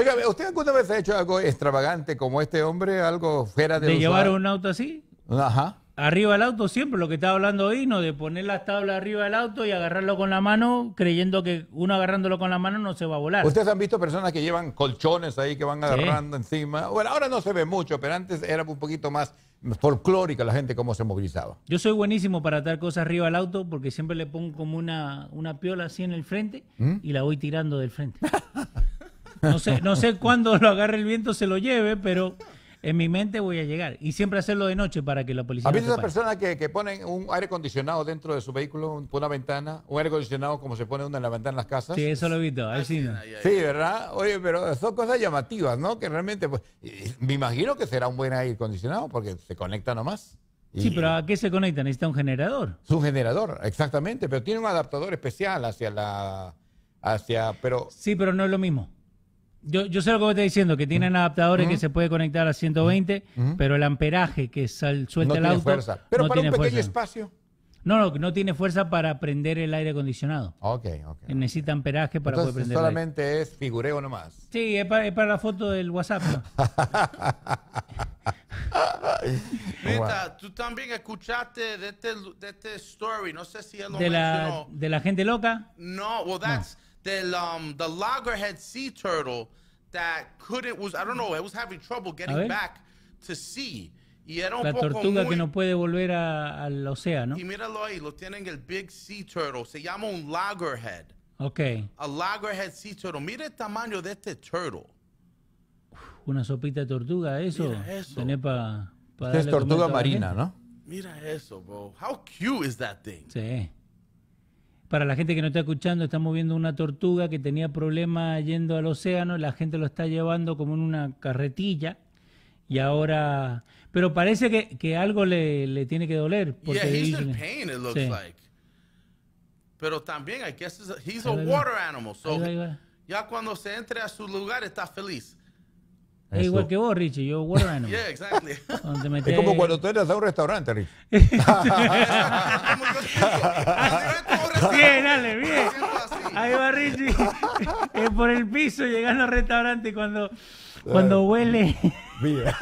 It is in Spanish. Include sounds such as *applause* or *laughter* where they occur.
Oiga, ¿usted alguna vez ha hecho algo extravagante como este hombre? Algo fuera de. ¿De llevar un auto así? Ajá. Arriba del auto, siempre lo que estaba hablando hoy, ¿no? De poner las tablas arriba del auto y agarrarlo con la mano, creyendo que uno agarrándolo con la mano no se va a volar. Ustedes han visto personas que llevan colchones ahí que van agarrando encima. Bueno, ahora no se ve mucho, pero antes era un poquito más folclórica la gente cómo se movilizaba. Yo soy buenísimo para atar cosas arriba del auto porque siempre le pongo como una, una piola así en el frente ¿Mm? y la voy tirando del frente. *laughs* No sé, no sé cuándo lo agarre el viento, se lo lleve, pero en mi mente voy a llegar. Y siempre hacerlo de noche para que la policía... ¿Has visto esas personas que, que, ponen un aire acondicionado dentro de su vehículo, una ventana? Un aire acondicionado como se pone una en la ventana en las casas. Sí, eso lo he visto. sí, ah, sí, ¿verdad? Oye, pero son cosas llamativas, ¿no? Que realmente, pues, me imagino que será un buen aire acondicionado porque se conecta nomás. sí, pero ¿a qué se conecta? Necesita un generador. Es un generador, exactamente, pero tiene un adaptador especial hacia la... Hacia, pero... Sí, pero no es lo mismo. Yo, yo sé lo que vos estás diciendo, que tienen adaptadores que se puede conectar a 120, pero el amperaje que sal, suelta no el auto. Fuerza. Pero no para tiene un pequeño espacio. No, no, no tiene fuerza para prender el aire acondicionado. Ok, ok. Necesita amperaje para poder prender el aire. es figureo nomás. Sí, es para, la foto del WhatsApp. ¿no? *laughs* tú también escuchaste de este, de este story, no sé si es lo de, la, ¿De la gente loca? No, well, that's... es... the um the loggerhead sea turtle that couldn't was I don't know it was having trouble getting back to sea. Y era un la poco tortuga muy, que no puede volver a, al océano. Y míralo ahí, lo tienen el big sea turtle. Se llama un loggerhead. Ok. A loggerhead sea turtle. Mira el tamaño de este turtle. Una sopita de tortuga, eso. Mira eso. Tener para. Pa es tortuga marina, ¿no? Mira eso, bro. How cute is that thing? Sí. Para la gente que no está escuchando, estamos viendo una tortuga que tenía problemas yendo al océano, la gente lo está llevando como en una carretilla y ahora... Pero parece que, algo le, tiene que doler. Porque Pero también, hay que es he's a animal, so ya cuando se entre a su lugar está feliz. Es igual que vos, Richie, yo water animal. *laughs* Yeah, exactly. Es como cuando tú entras a un restaurante, Richie. *laughs* *laughs* Bien, *laughs* dale, bien. Ahí va Richie. *laughs* por el piso llegando al restaurante cuando, cuando huele. Bien.